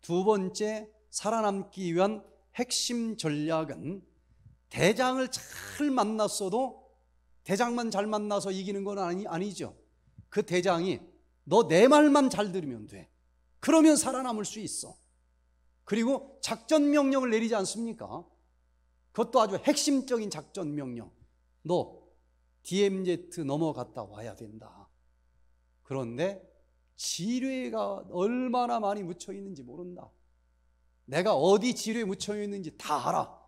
두 번째 살아남기 위한 핵심 전략은 대장을 잘 만났어도 대장만 잘 만나서 이기는 건 아니, 아니죠. 그 대장이 너 내 말만 잘 들으면 돼. 그러면 살아남을 수 있어. 그리고 작전 명령을 내리지 않습니까? 그것도 아주 핵심적인 작전 명령. 너 DMZ 넘어갔다 와야 된다. 그런데 지뢰가 얼마나 많이 묻혀 있는지 모른다. 내가 어디 지뢰에 묻혀 있는지 다 알아.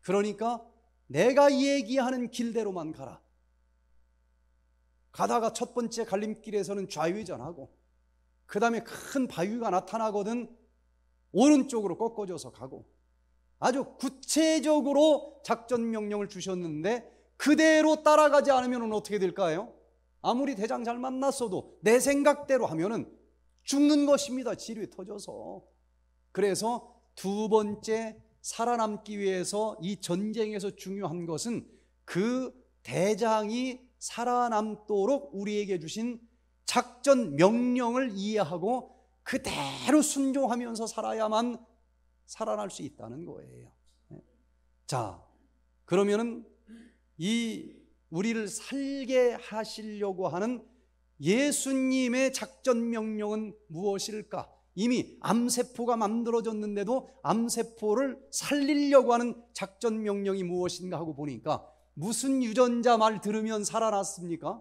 그러니까 내가 얘기하는 길대로만 가라. 가다가 첫 번째 갈림길에서는 좌회전하고, 그 다음에 큰 바위가 나타나거든 오른쪽으로 꺾어져서 가고 아주 구체적으로 작전 명령을 주셨는데 그대로 따라가지 않으면 어떻게 될까요? 아무리 대장 잘 만났어도 내 생각대로 하면은 죽는 것입니다. 지뢰 터져서. 그래서 두 번째 살아남기 위해서 이 전쟁에서 중요한 것은 그 대장이 살아남도록 우리에게 주신 작전 명령을 이해하고 그대로 순종하면서 살아야만 살아날 수 있다는 거예요. 네. 자, 그러면은 이 우리를 살게 하시려고 하는 예수님의 작전 명령은 무엇일까? 이미 암세포가 만들어졌는데도 암세포를 살리려고 하는 작전 명령이 무엇인가 하고 보니까 무슨 유전자 말 들으면 살아났습니까?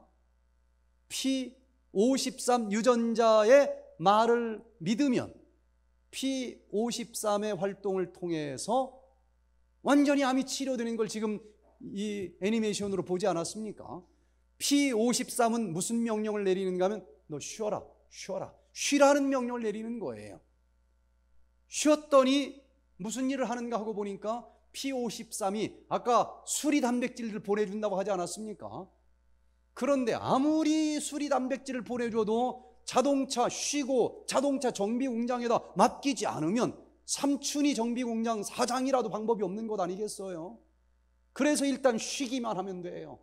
P53 유전자의 말을 믿으면 P53의 활동을 통해서 완전히 암이 치료되는 걸 지금 이 애니메이션으로 보지 않았습니까? P53은 무슨 명령을 내리는가 하면 너 쉬어라, 쉬어라, 쉬라는 명령을 내리는 거예요. 쉬었더니 무슨 일을 하는가 하고 보니까 P53이 아까 수리 단백질을 보내준다고 하지 않았습니까? 그런데 아무리 수리 단백질을 보내줘도 자동차 쉬고 자동차 정비 공장에다 맡기지 않으면 삼촌이 정비 공장 사장이라도 방법이 없는 것 아니겠어요? 그래서 일단 쉬기만 하면 돼요.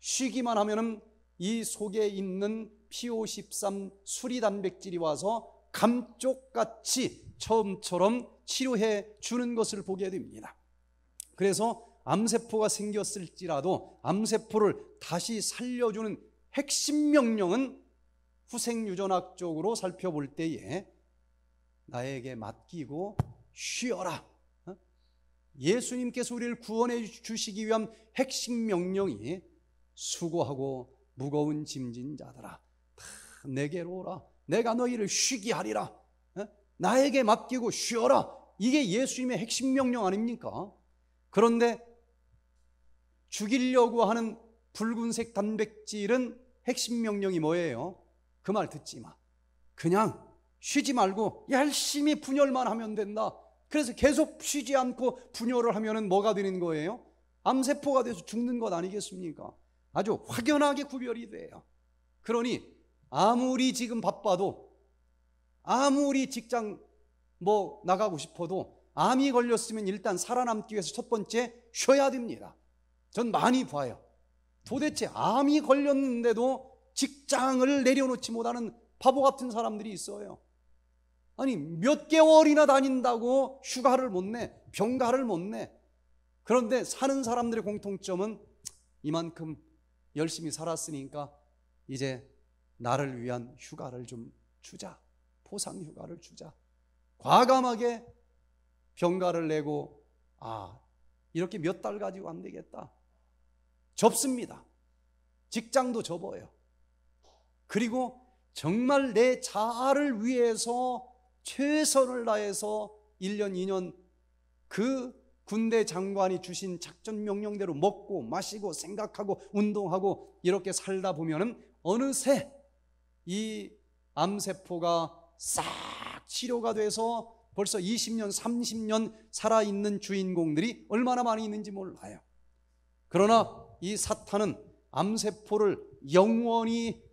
쉬기만 하면은 이 속에 있는 PO13 수리 단백질이 와서 감쪽같이 처음처럼 치료해 주는 것을 보게 됩니다. 그래서 암세포가 생겼을지라도 암세포를 다시 살려주는 핵심 명령은 후생유전학 쪽으로 살펴볼 때에 나에게 맡기고 쉬어라. 어? 예수님께서 우리를 구원해 주시기 위한 핵심 명령이 수고하고 무거운 짐진 자들아 다 내게로 오라 내가 너희를 쉬게 하리라 어? 나에게 맡기고 쉬어라 이게 예수님의 핵심 명령 아닙니까? 그런데 죽이려고 하는 붉은색 단백질은 핵심 명령이 뭐예요? 그말 듣지 마. 그냥 쉬지 말고 열심히 분열만 하면 된다. 그래서 계속 쉬지 않고 분열을 하면 뭐가 되는 거예요? 암세포가 돼서 죽는 것 아니겠습니까? 아주 확연하게 구별이 돼요. 그러니 아무리 지금 바빠도 아무리 직장 뭐 나가고 싶어도 암이 걸렸으면 일단 살아남기 위해서 첫 번째 쉬어야 됩니다. 전 많이 봐요. 도대체 암이 걸렸는데도 직장을 내려놓지 못하는 바보 같은 사람들이 있어요. 아니, 몇 개월이나 다닌다고 휴가를 못 내, 병가를 못 내. 그런데 사는 사람들의 공통점은 이만큼 열심히 살았으니까 이제 나를 위한 휴가를 좀 주자. 포상 휴가를 주자. 과감하게 병가를 내고, 아, 이렇게 몇 달 가지고 안 되겠다. 접습니다. 직장도 접어요. 그리고 정말 내 자아를 위해서 최선을 다해서 1년, 2년 그 군대 장관이 주신 작전 명령대로 먹고 마시고 생각하고 운동하고 이렇게 살다 보면은 어느새 이 암세포가 싹 치료가 돼서 벌써 20년, 30년 살아있는 주인공들이 얼마나 많이 있는지 몰라요. 그러나 이 사탄은 암세포를 영원히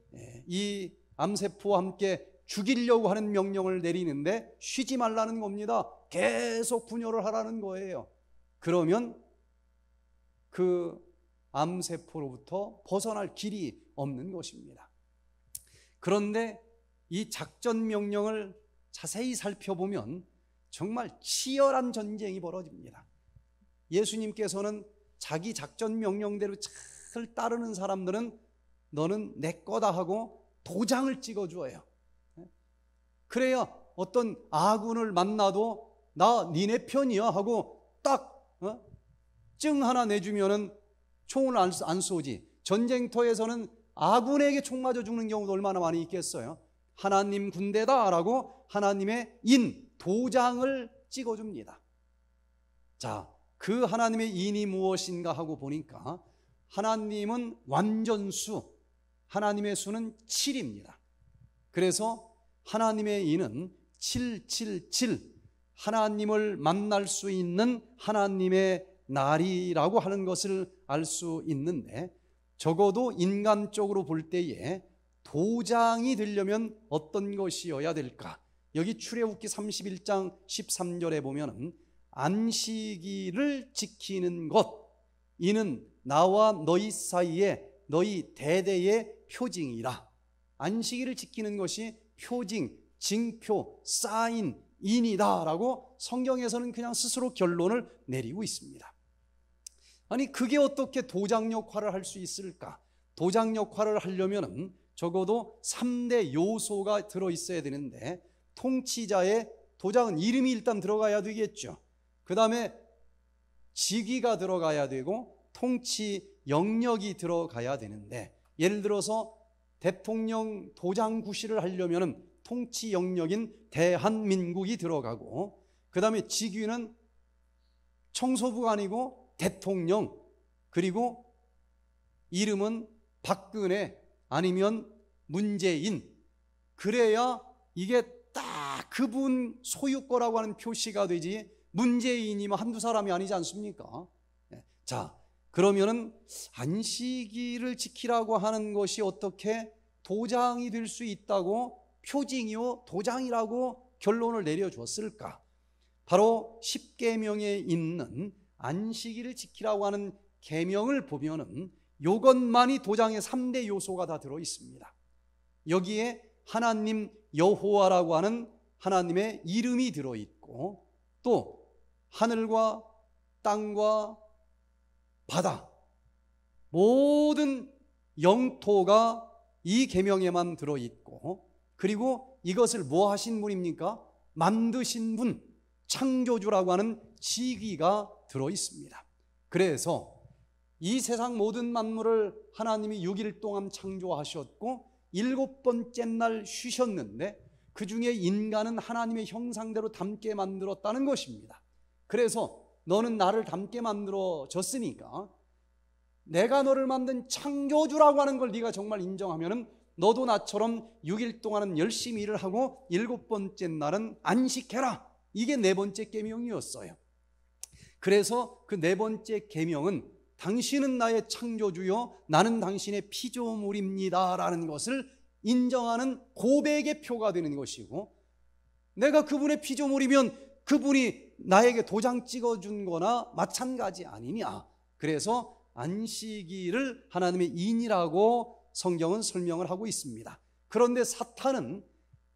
이 암세포와 함께 죽이려고 하는 명령을 내리는데 쉬지 말라는 겁니다. 계속 분열을 하라는 거예요. 그러면 그 암세포로부터 벗어날 길이 없는 것입니다. 그런데 이 작전 명령을 자세히 살펴보면 정말 치열한 전쟁이 벌어집니다. 예수님께서는 자기 작전 명령대로 잘 따르는 사람들은 너는 내 거다 하고 도장을 찍어 주어요. 그래야 어떤 아군을 만나도 나 니네 편이야 하고 딱 어? 하나 내주면은 총을 안, 안 쏘지. 전쟁터에서는 아군에게 총 맞아 죽는 경우도 얼마나 많이 있겠어요. 하나님 군대다라고 하나님의 인 도장을 찍어줍니다. 자, 그 하나님의 인이 무엇인가 하고 보니까 하나님은 완전수, 하나님의 수는 7입니다. 그래서 하나님의 이는 777 하나님을 만날 수 있는 하나님의 날이라고 하는 것을 알 수 있는데 적어도 인간적으로 볼 때에 도장이 되려면 어떤 것이어야 될까? 여기 출애굽기 31장 13절에 보면은 안식일을 지키는 것 이는 나와 너희 사이에 너희 대대의 표징이라. 안식일을 지키는 것이 표징, 징표, 사인, 인이다라고 성경에서는 그냥 스스로 결론을 내리고 있습니다. 아니 그게 어떻게 도장 역할을 할 수 있을까? 도장 역할을 하려면 적어도 3대 요소가 들어 있어야 되는데 통치자의 도장은 이름이 일단 들어가야 되겠죠. 그다음에 직위가 들어가야 되고 통치 영역이 들어가야 되는데 예를 들어서 대통령 도장 구실을하려면 통치 영역인 대한민국이 들어가고 그다음에 직위는 청소부가 아니고 대통령 그리고 이름은 박근혜 아니면 문재인 그래야 이게 딱 그분 소유 거라고 하는 표시가 되지 문재인이면 한두 사람이 아니지 않습니까? 예, 자, 그러면은 안식일을 지키라고 하는 것이 어떻게 도장이 될 수 있다고 표징이요 도장이라고 결론을 내려주었을까? 바로 1 0계명에 있는 안식일을 지키라고 하는 계명을 보면은 요것만이 도장의 3대 요소가 다 들어 있습니다. 여기에 하나님 여호와라고 하는 하나님의 이름이 들어 있고 또 하늘과 땅과 바다 모든 영토가 이 계명에만 들어 있고 그리고 이것을 뭐 하신 분입니까? 만드신 분 창조주라고 하는 지위가 들어 있습니다. 그래서 이 세상 모든 만물을 하나님이 6일 동안 창조하셨고 일곱 번째 날 쉬셨는데 그 중에 인간은 하나님의 형상대로 닮게 만들었다는 것입니다. 그래서 너는 나를 닮게 만들어졌으니까 내가 너를 만든 창조주라고 하는 걸 네가 정말 인정하면은 너도 나처럼 6일 동안은 열심히 일을 하고 일곱 번째 날은 안식해라. 이게 네 번째 계명이었어요. 그래서 그 네 번째 계명은 당신은 나의 창조주요 나는 당신의 피조물입니다라는 것을 인정하는 고백의 표가 되는 것이고 내가 그분의 피조물이면 그분이 나에게 도장 찍어준 거나 마찬가지 아니냐. 그래서 안식일을 하나님의 인이라고 성경은 설명을 하고 있습니다. 그런데 사탄은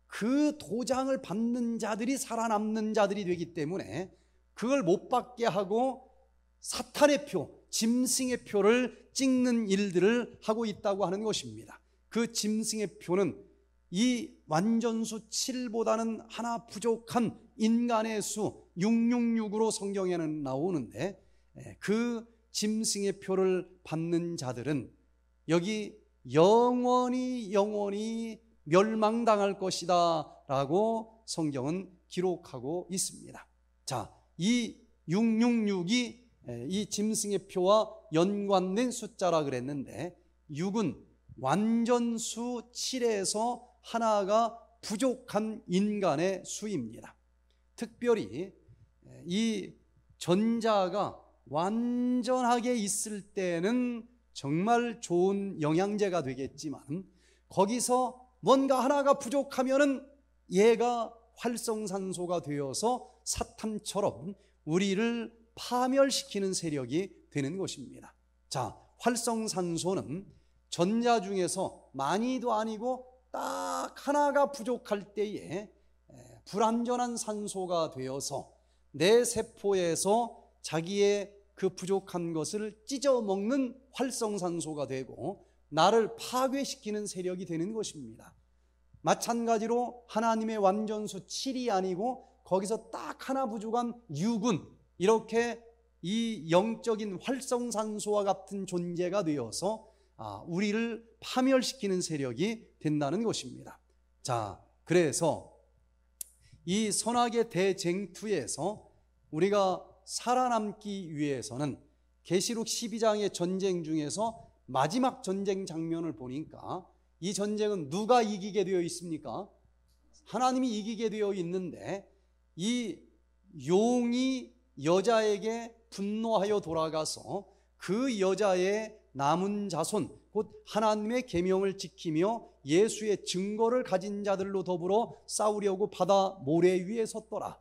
그 도장을 받는 자들이 살아남는 자들이 되기 때문에 그걸 못 받게 하고 사탄의 표, 짐승의 표를 찍는 일들을 하고 있다고 하는 것입니다. 그 짐승의 표는 이 완전수 7보다는 하나 부족한 인간의 수 666으로 성경에는 나오는데 예, 그 짐승의 표를 받는 자들은 여기 영원히 영원히 멸망당할 것이다 라고 성경은 기록하고 있습니다. 자, 이 666이 예, 이 짐승의 표와 연관된 숫자라 그랬는데 6은 완전수 7에서 하나가 부족한 인간의 수입니다. 특별히 이 전자가 완전하게 있을 때는 정말 좋은 영양제가 되겠지만 거기서 뭔가 하나가 부족하면은 얘가 활성산소가 되어서 사탄처럼 우리를 파멸시키는 세력이 되는 것입니다. 자, 활성산소는 전자 중에서 많이도 아니고 딱 하나가 부족할 때에 불완전한 산소가 되어서 내 세포에서 자기의 그 부족한 것을 찢어먹는 활성산소가 되고 나를 파괴시키는 세력이 되는 것입니다. 마찬가지로 하나님의 완전수 7이 아니고 거기서 딱 하나 부족한 유군 이렇게 이 영적인 활성산소와 같은 존재가 되어서 아, 우리를 파멸시키는 세력이 된다는 것입니다. 자, 그래서 이 선악의 대쟁투에서 우리가 살아남기 위해서는 계시록 12장의 전쟁 중에서 마지막 전쟁 장면을 보니까 이 전쟁은 누가 이기게 되어 있습니까? 하나님이 이기게 되어 있는데 이 용이 여자에게 분노하여 돌아가서 그 여자의 남은 자손 곧 하나님의 계명을 지키며 예수의 증거를 가진 자들로 더불어 싸우려고 바다 모래 위에 섰더라.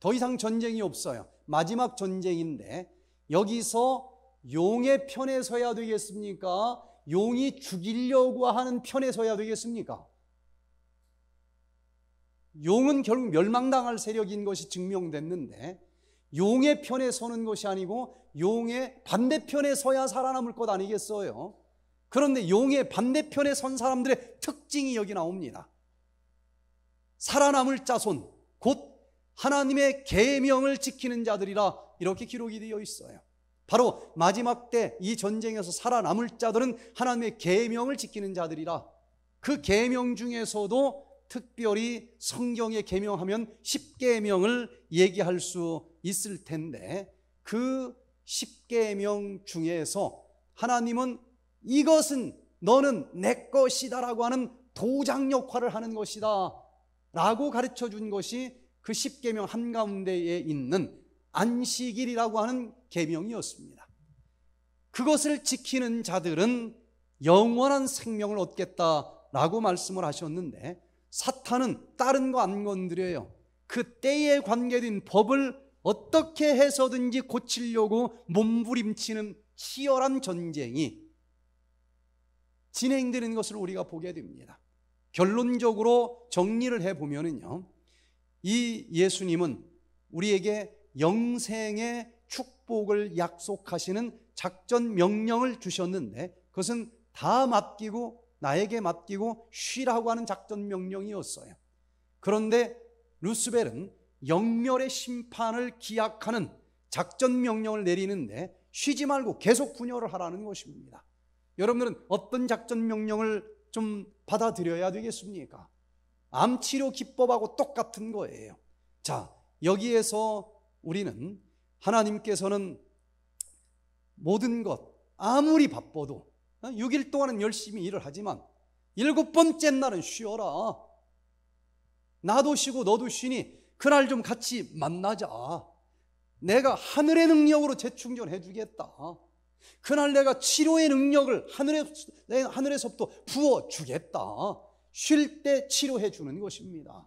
더 이상 전쟁이 없어요. 마지막 전쟁인데 여기서 용의 편에 서야 되겠습니까? 용이 죽이려고 하는 편에 서야 되겠습니까? 용은 결국 멸망당할 세력인 것이 증명됐는데 용의 편에 서는 것이 아니고 용의 반대편에 서야 살아남을 것 아니겠어요? 그런데 용의 반대편에 선 사람들의 특징이 여기 나옵니다. 살아남을 자손, 곧 하나님의 계명을 지키는 자들이라 이렇게 기록이 되어 있어요. 바로 마지막 때 이 전쟁에서 살아남을 자들은 하나님의 계명을 지키는 자들이라. 그 계명 중에서도 특별히 성경의 계명하면 십계명을 얘기할 수 있을 텐데 그 십계명 중에서 하나님은 이것은 너는 내 것이다라고 하는 도장 역할을 하는 것이다 라고 가르쳐 준 것이 그 십계명 한가운데에 있는 안식일이라고 하는 계명이었습니다. 그것을 지키는 자들은 영원한 생명을 얻겠다라고 말씀을 하셨는데 사탄은 다른 거 안 건드려요. 그 때에 관계된 법을 어떻게 해서든지 고치려고 몸부림치는 치열한 전쟁이 진행되는 것을 우리가 보게 됩니다. 결론적으로 정리를 해보면요이 예수님은 우리에게 영생의 축복을 약속하시는 작전 명령을 주셨는데 그것은 다 맡기고 나에게 맡기고 쉬라고 하는 작전 명령이었어요. 그런데 루스벨은 영멸의 심판을 기약하는 작전 명령을 내리는데 쉬지 말고 계속 분열을 하라는 것입니다. 여러분들은 어떤 작전 명령을 좀 받아들여야 되겠습니까? 암치료 기법하고 똑같은 거예요. 자, 여기에서 우리는 하나님께서는 모든 것, 아무리 바빠도 6일 어, 동안은 열심히 일을 하지만 일곱 번째 날은 쉬어라. 나도 쉬고 너도 쉬니 그날 좀 같이 만나자. 내가 하늘의 능력으로 재충전해 주겠다. 그날 내가 치료의 능력을 하늘에, 하늘에서부터 부어 주겠다. 쉴 때 치료해 주는 것입니다.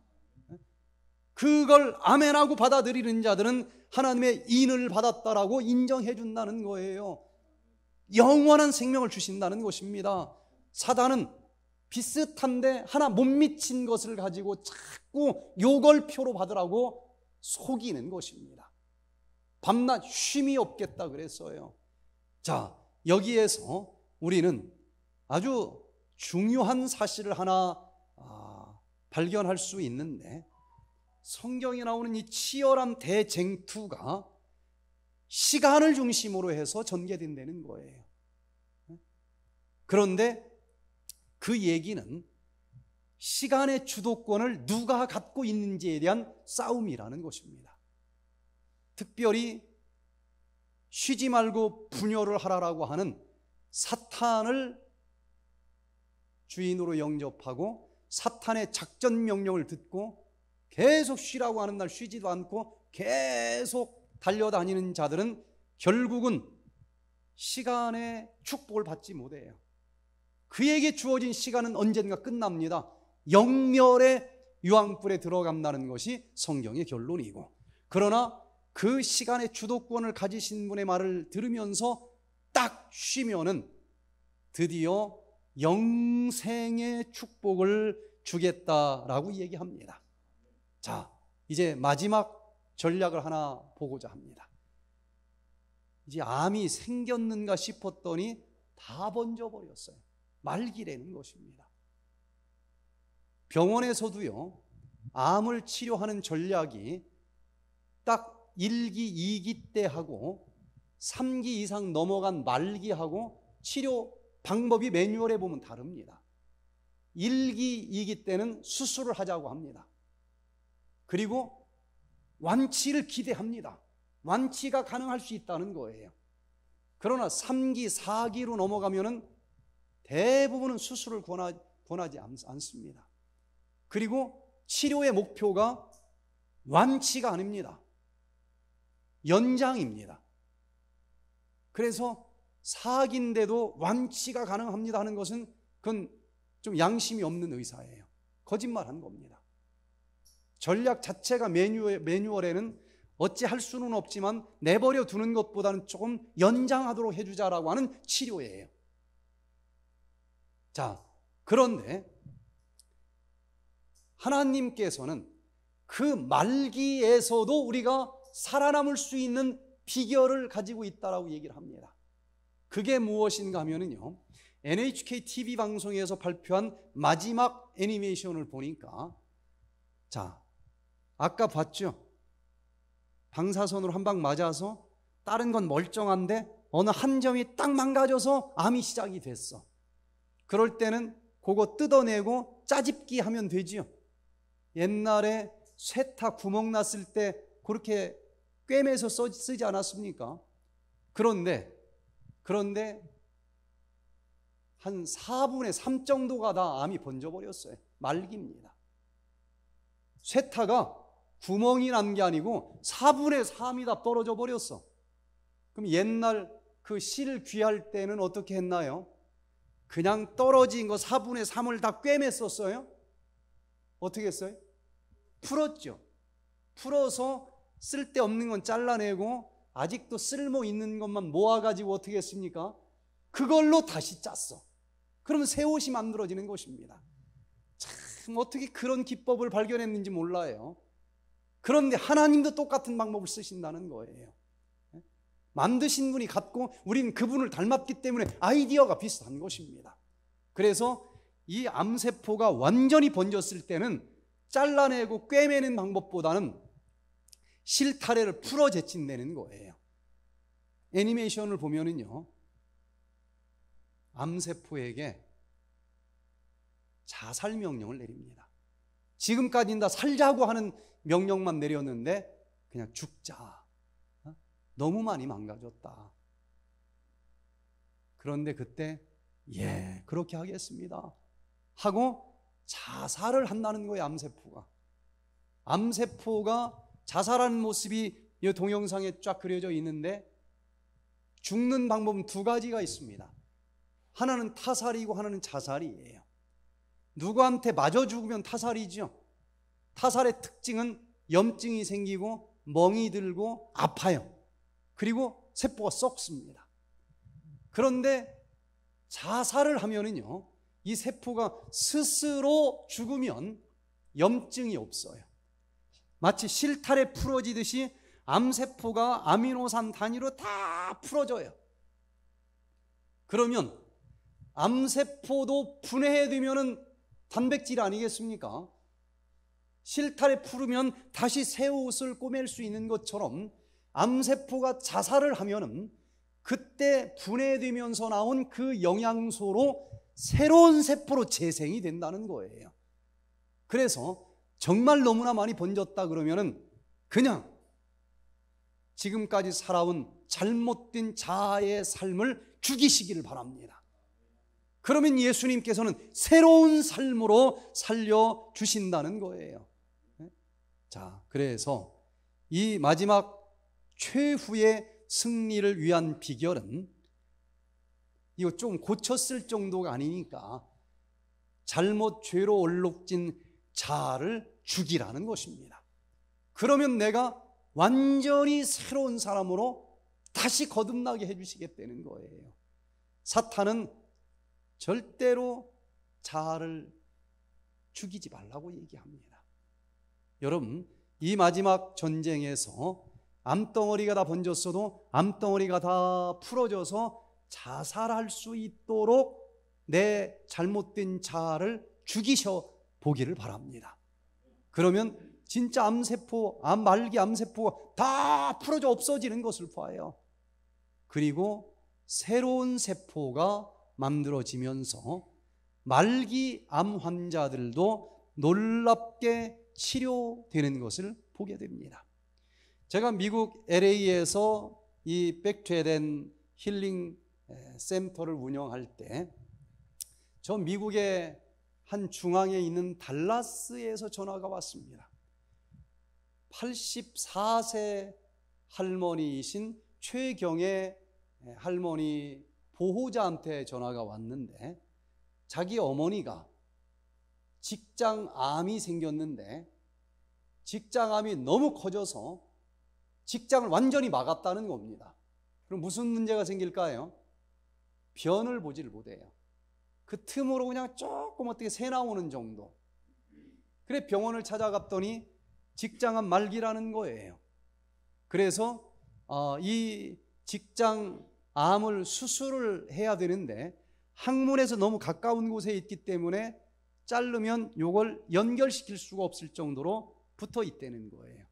그걸 아멘하고 받아들이는 자들은 하나님의 인을 받았다라고 인정해 준다는 거예요. 영원한 생명을 주신다는 것입니다. 사단은 비슷한데 하나 못 미친 것을 가지고 자꾸 요걸 표로 받으라고 속이는 것입니다. 밤낮 쉼이 없겠다 그랬어요. 자, 여기에서 우리는 아주 중요한 사실을 하나 아, 발견할 수 있는데 성경에 나오는 이 치열한 대쟁투가 시간을 중심으로 해서 전개된다는 거예요. 그런데 그 얘기는 시간의 주도권을 누가 갖고 있는지에 대한 싸움이라는 것입니다. 특별히 쉬지 말고 분열을 하라라고 하는 사탄을 주인으로 영접하고 사탄의 작전 명령을 듣고 계속 쉬라고 하는 날 쉬지도 않고 계속 달려다니는 자들은 결국은 시간의 축복을 받지 못해요. 그에게 주어진 시간은 언젠가 끝납니다. 영멸의 유황불에 들어간다는 것이 성경의 결론이고 그러나 그 시간의 주도권을 가지신 분의 말을 들으면서 딱 쉬면은 드디어 영생의 축복을 주겠다라고 얘기합니다. 자, 이제 마지막 전략을 하나 보고자 합니다. 이제 암이 생겼는가 싶었더니 다 번져버렸어요. 말기라는 것입니다. 병원에서도요, 암을 치료하는 전략이 딱 1기, 2기 때 하고 3기 이상 넘어간 말기하고 치료 방법이 매뉴얼에 보면 다릅니다. 1기, 2기 때는 수술을 하자고 합니다. 그리고 완치를 기대합니다. 완치가 가능할 수 있다는 거예요. 그러나 3기, 4기로 넘어가면은 대부분은 수술을 권하, 지 않습니다. 그리고 치료의 목표가 완치가 아닙니다. 연장입니다. 그래서 사악인데도 완치가 가능합니다 하는 것은 그건 좀 양심이 없는 의사예요. 거짓말 한 겁니다. 전략 자체가 매뉴얼, 매뉴얼에는 어찌 할 수는 없지만 내버려 두는 것보다는 조금 연장하도록 해주자라고 하는 치료예요. 자, 그런데 하나님께서는 그 말기에서도 우리가 살아남을 수 있는 비결을 가지고 있다라고 얘기를 합니다. 그게 무엇인가 하면요 NHK TV 방송에서 발표한 마지막 애니메이션을 보니까 자, 아까 봤죠? 방사선으로 한 방 맞아서 다른 건 멀쩡한데 어느 한 점이 딱 망가져서 암이 시작이 됐어. 그럴 때는 그거 뜯어내고 짜집기 하면 되지요. 옛날에 쇠타 구멍 났을 때 그렇게 꿰매서 쓰지 않았습니까? 그런데, 그런데 한 4분의 3 정도가 다 암이 번져버렸어요. 말깁니다. 쇠타가 구멍이 난 게 아니고 4분의 3이 다 떨어져 버렸어. 그럼 옛날 그 씨를 귀할 때는 어떻게 했나요? 그냥 떨어진 거 4분의 3을 다 꿰맸었어요? 어떻게 했어요? 풀었죠. 풀어서 쓸데없는 건 잘라내고 아직도 쓸모 있는 것만 모아가지고 어떻게 했습니까? 그걸로 다시 짰어. 그러면 새 옷이 만들어지는 것입니다. 참 어떻게 그런 기법을 발견했는지 몰라요. 그런데 하나님도 똑같은 방법을 쓰신다는 거예요. 만드신 분이 같고 우린 그분을 닮았기 때문에 아이디어가 비슷한 것입니다. 그래서 이 암세포가 완전히 번졌을 때는 잘라내고 꿰매는 방법보다는 실타래를 풀어 제친내는 거예요. 애니메이션을 보면은요. 암세포에게 자살 명령을 내립니다. 지금까지는 다 살자고 하는 명령만 내렸는데 그냥 죽자. 너무 많이 망가졌다. 그런데 그때 예, 그렇게 하겠습니다. 하고 자살을 한다는 거예요, 암세포가. 암세포가 자살하는 모습이 이 동영상에 쫙 그려져 있는데 죽는 방법은 두 가지가 있습니다. 하나는 타살이고 하나는 자살이에요. 누구한테 맞아 죽으면 타살이죠. 타살의 특징은 염증이 생기고 멍이 들고 아파요. 그리고 세포가 썩습니다. 그런데 자살을 하면은요, 이 세포가 스스로 죽으면 염증이 없어요. 마치 실타래 풀어지듯이 암세포가 아미노산 단위로 다 풀어져요. 그러면 암세포도 분해되면은 단백질 아니겠습니까? 실타래 풀으면 다시 새 옷을 꼬맬 수 있는 것처럼 암세포가 자살을 하면은 그때 분해되면서 나온 그 영양소로 새로운 세포로 재생이 된다는 거예요. 그래서 정말 너무나 많이 번졌다 그러면은 그냥 지금까지 살아온 잘못된 자아의 삶을 죽이시기를 바랍니다. 그러면 예수님께서는 새로운 삶으로 살려 주신다는 거예요. 네? 자, 그래서 이 마지막 최후의 승리를 위한 비결은 이거 좀 고쳤을 정도가 아니니까 잘못 죄로 얼룩진 자아를 죽이라는 것입니다. 그러면 내가 완전히 새로운 사람으로 다시 거듭나게 해주시겠다는 거예요. 사탄은 절대로 자아를 죽이지 말라고 얘기합니다. 여러분, 이 마지막 전쟁에서 암덩어리가 다 번졌어도 암덩어리가 다 풀어져서 자살할 수 있도록 내 잘못된 자아를 죽이셔 보기를 바랍니다. 그러면 진짜 암세포, 암 말기 암세포가 다 풀어져 없어지는 것을 봐요. 그리고 새로운 세포가 만들어지면서 말기 암 환자들도 놀랍게 치료되는 것을 보게 됩니다. 제가 미국 LA에서 이백트된 힐링 센터를 운영할 때 저 미국의 한 중앙에 있는 달라스에서 전화가 왔습니다. 84세 할머니이신 최경의 할머니 보호자한테 전화가 왔는데 자기 어머니가 직장암이 생겼는데 직장암이 너무 커져서 직장을 완전히 막았다는 겁니다. 그럼 무슨 문제가 생길까요? 변을 보지를 못해요. 그 틈으로 그냥 조금 어떻게 새 나오는 정도. 그래 병원을 찾아갔더니 직장은 말기라는 거예요. 그래서 어, 이 직장 암을 수술을 해야 되는데 항문에서 너무 가까운 곳에 있기 때문에 자르면 요걸 연결시킬 수가 없을 정도로 붙어 있다는 거예요.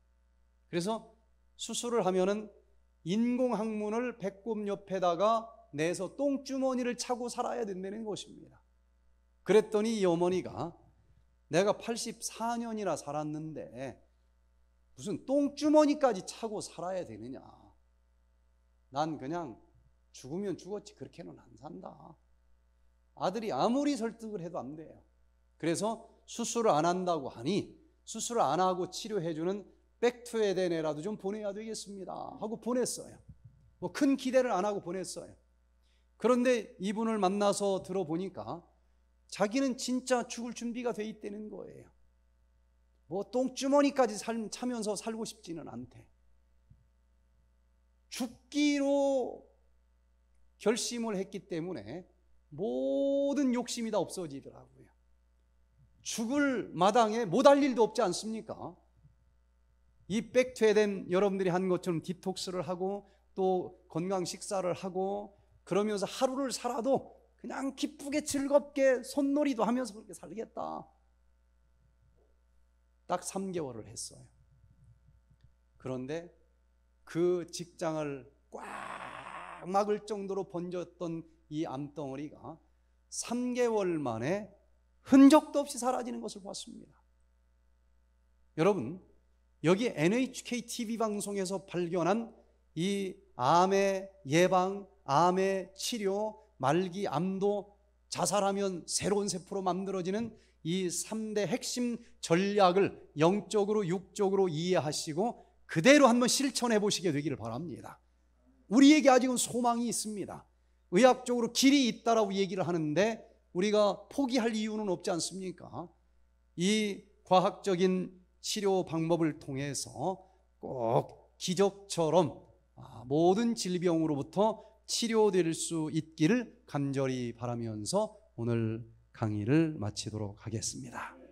그래서 수술을 하면은 인공항문을 배꼽 옆에다가 내서 똥주머니를 차고 살아야 된다는 것입니다. 그랬더니 이 어머니가 내가 84년이나 살았는데 무슨 똥주머니까지 차고 살아야 되느냐. 난 그냥 죽으면 죽었지 그렇게는 안 산다. 아들이 아무리 설득을 해도 안 돼요. 그래서 수술을 안 한다고 하니 수술을 안 하고 치료해주는 백투 에덴에라도 좀 보내야 되겠습니다 하고 보냈어요. 뭐 큰 기대를 안 하고 보냈어요. 그런데 이분을 만나서 들어보니까 자기는 진짜 죽을 준비가 돼 있다는 거예요. 뭐 똥주머니까지 살, 차면서 살고 싶지는 않대. 죽기로 결심을 했기 때문에 모든 욕심이 다 없어지더라고요. 죽을 마당에 못할 일도 없지 않습니까? 이 백퇴된 여러분들이 한 것처럼 디톡스를 하고 또 건강 식사를 하고 그러면서 하루를 살아도 그냥 기쁘게 즐겁게 손놀이도 하면서 그렇게 살겠다. 딱 3개월을 했어요. 그런데 그 직장을 꽉 막을 정도로 번졌던 이 암덩어리가 3개월 만에 흔적도 없이 사라지는 것을 봤습니다. 여러분, 여기 NHK TV 방송에서 발견한 이 암의 예방, 암의 치료, 말기 암도 자살하면 새로운 세포로 만들어지는 이 3대 핵심 전략을 영적으로 육적으로 이해하시고 그대로 한번 실천해 보시게 되기를 바랍니다. 우리에게 아직은 소망이 있습니다. 의학적으로 길이 있다라고 얘기를 하는데 우리가 포기할 이유는 없지 않습니까? 이 과학적인 치료 방법을 통해서 꼭 기적처럼 아, 모든 질병으로부터 치료될 수 있기를 간절히 바라면서 오늘 강의를 마치도록 하겠습니다.